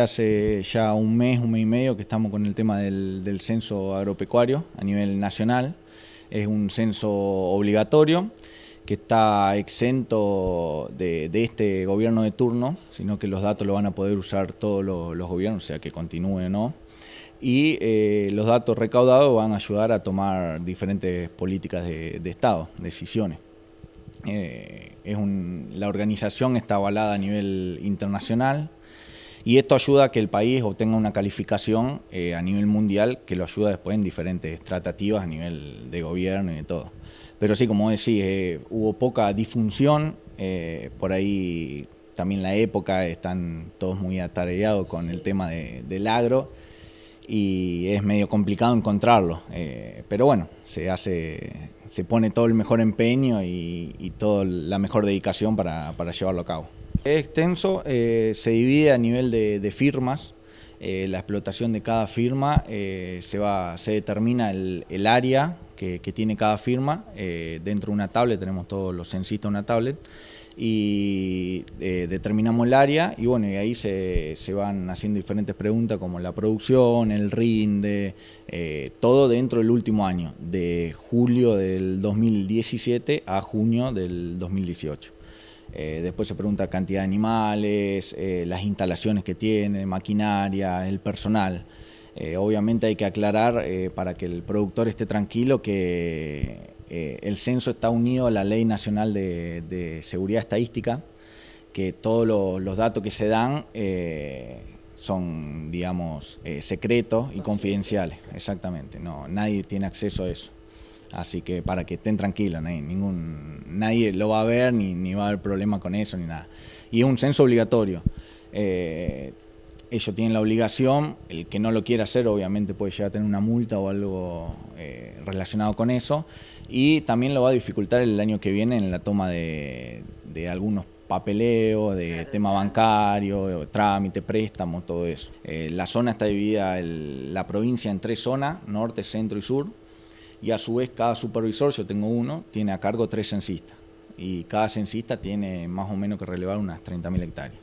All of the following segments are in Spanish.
Hace ya un mes, un mes y medio que estamos con el tema del, censo agropecuario a nivel nacional. Es un censo obligatorio que está exento de, este gobierno de turno, sino que los datos lo van a poder usar todos los, gobiernos, o sea que continúe o no. Y eh, los datos recaudados van a ayudar a tomar diferentes políticas de, Estado, decisiones. Eh, es la organización está avalada a nivel internacional, y esto ayuda a que el país obtenga una calificación eh, a nivel mundial que lo ayuda después en diferentes tratativas a nivel de gobierno y de todo. Pero sí, como decís, eh, hubo poca difusión eh, por ahí también la época, están todos muy atareados con el tema del agro y es medio complicado encontrarlo. pero bueno, se hace, se pone todo el mejor empeño y, toda la mejor dedicación para llevarlo a cabo. Es extenso, eh, se divide a nivel de, firmas. Eh, la explotación de cada firma eh, se, va, se determina el, área que, tiene cada firma. dentro de una tablet tenemos todos los censitos de una tablet y determinamos el área y bueno, y ahí se, van haciendo diferentes preguntas como la producción, el rinde, todo dentro del último año, de julio del 2017 a junio del 2018. Eh, después se pregunta cantidad de animales, eh, las instalaciones que tiene, maquinaria, el personal. Eh, obviamente hay que aclarar para que el productor esté tranquilo que el censo está unido a la Ley Nacional de, Seguridad Estadística, que todos los, los datos que se dan son, digamos, secretos y confidenciales. Exactamente, no, nadie tiene acceso a eso. Así que para que estén tranquilos, ningún, nadie lo va a ver ni, va a haber problema con eso ni nada. Y es un censo obligatorio. Eh, ellos tienen la obligación, el que no lo quiera hacer obviamente puede llegar a tener una multa o algo eh, relacionado con eso. Y también lo va a dificultar el año que viene en la toma de, algunos papeleos, de tema bancario, trámite, préstamo, todo eso. Eh, la zona está dividida, la provincia, en tres zonas, norte, centro y sur y a su vez cada supervisor, yo tengo uno, tiene a cargo tres censistas y cada censista tiene más o menos que relevar unas 30.000 hectáreas,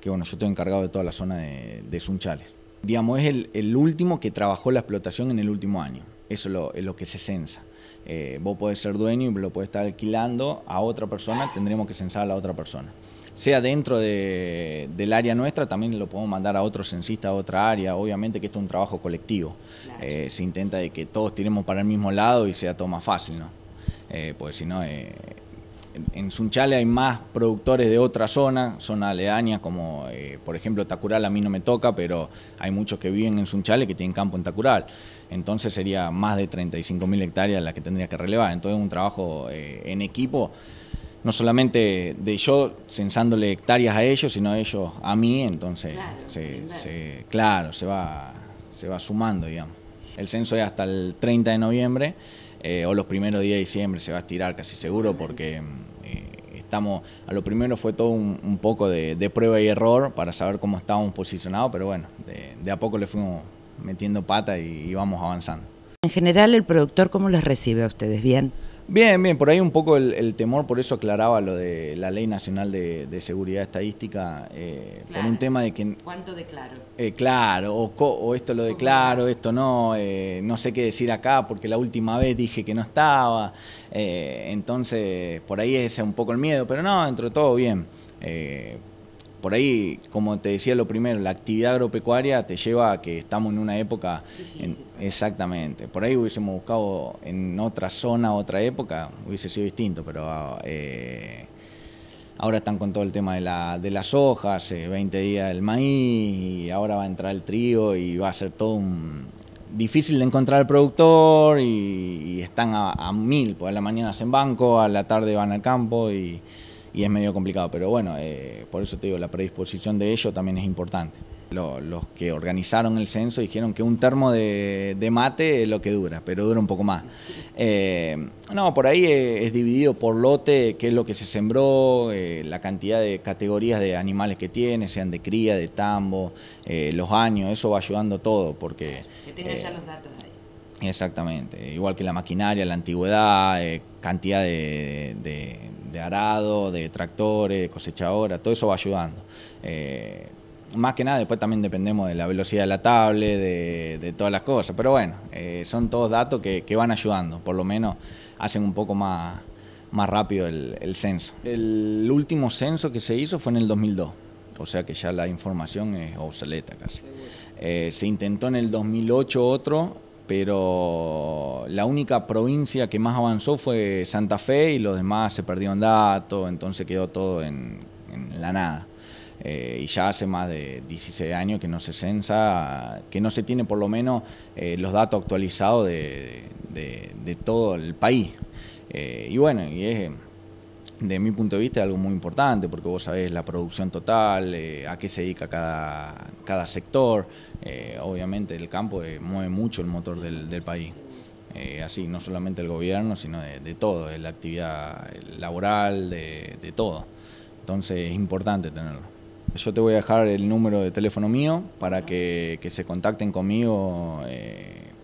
que bueno, yo estoy encargado de toda la zona de, Sunchales. Digamos, es el, último que trabajó la explotación en el último año, eso es lo, que se censa. Eh, vos podés ser dueño y lo podés estar alquilando a otra persona, tendremos que censar a la otra persona sea dentro del área nuestra, también lo podemos mandar a otro censista a otra área. Obviamente que esto es un trabajo colectivo. Eh, se intenta de que todos tiremos para el mismo lado y sea todo más fácil, ¿no? Eh, pues si no, eh, en Sunchale hay más productores de otra zona, zona aledaña, como por ejemplo Tacural a mí no me toca, pero hay muchos que viven en Sunchale que tienen campo en Tacural. Entonces sería más de 35.000 hectáreas ...las que tendría que relevar. Entonces es un trabajo en equipo no solamente de yo censándole hectáreas a ellos, sino ellos a mí, entonces claro, se, se, va, se va sumando, digamos. El censo es hasta el 30 de noviembre eh, o los primeros días de diciembre, se va a estirar casi seguro porque eh, estamos, a lo primero fue todo un, poco de, prueba y error para saber cómo estábamos posicionados, pero bueno, de, a poco le fuimos metiendo pata y, vamos avanzando. En general, el productor, ¿cómo les recibe a ustedes? ¿Bien? Bien, bien, por ahí un poco el, temor, por eso aclaraba lo de la Ley Nacional de, Seguridad Estadística, eh, un tema de que... ¿Cuánto declaro? Eh, claro, o, o, esto lo declaro, esto no, eh, no sé qué decir acá porque la última vez dije que no estaba, eh, entonces por ahí es un poco el miedo, pero no, dentro de todo bien por ahí, como te decía lo primero, la actividad agropecuaria te lleva a que estamos en una época, exactamente, por ahí hubiésemos buscado en otra zona, otra época, hubiese sido distinto, pero eh, ahora están con todo el tema de, la, de las hojas, 20 eh, días del maíz, y ahora va a entrar el trigo y va a ser todo difícil de encontrar el productor y, están a, mil, pues a la mañana hacen banco, a la tarde van al campo y y es medio complicado. Pero bueno, eh, por eso te digo, la predisposición de ello también es importante. los que organizaron el censo dijeron que un termo de, mate es lo que dura, pero dura un poco más. Eh, no, por ahí eh, es, dividido por lote, qué es lo que se sembró, la cantidad de categorías de animales que tiene, sean de cría, de tambo, los años, eso va ayudando todo. porque Que tenga ya los datos ahí. Exactamente, igual que la maquinaria, la antigüedad, cantidad de de arado, de tractores, cosechadora, todo eso va ayudando. Eh, más que nada, después también dependemos de la velocidad de la tablet, de, todas las cosas. Pero bueno, eh, son todos datos que, van ayudando, por lo menos hacen un poco más, más rápido el, censo. El último censo que se hizo fue en el 2002 o sea que ya la información es obsoleta casi. Eh, se intentó en el 2008 otro, pero la única provincia que más avanzó fue Santa Fe y los demás se perdieron datos, entonces quedó todo en, la nada. Eh, y ya hace más de 16 años que no se censa, que no se tiene por lo menos eh, los datos actualizados de, todo el país. Eh, y bueno, y es de mi punto de vista, es algo muy importante, porque vos sabés la producción total, eh, a qué se dedica cada, cada sector. Eh, obviamente el campo eh, mueve mucho el motor del, país. así, no solamente el gobierno, sino de, todo, de la actividad laboral, de, todo. Entonces es importante tenerlo. Yo te voy a dejar el número de teléfono mío para que, que se contacten conmigo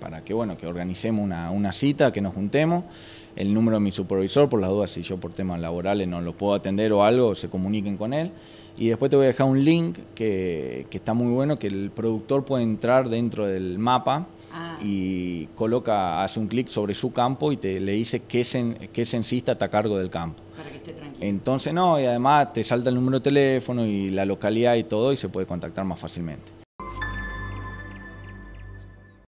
para que, bueno, que organicemos una, cita, que nos juntemos. El número de mi supervisor, por las dudas, si yo por temas laborales no lo puedo atender o algo, se comuniquen con él. Y después te voy a dejar un link que, está muy bueno, que el productor puede entrar dentro del mapa ah. y coloca, hace un clic sobre su campo y te le dice qué, sen, qué censista está a cargo del campo. Para que esté tranquilo. Entonces no, y además te salta el número de teléfono y la localidad y todo y se puede contactar más fácilmente.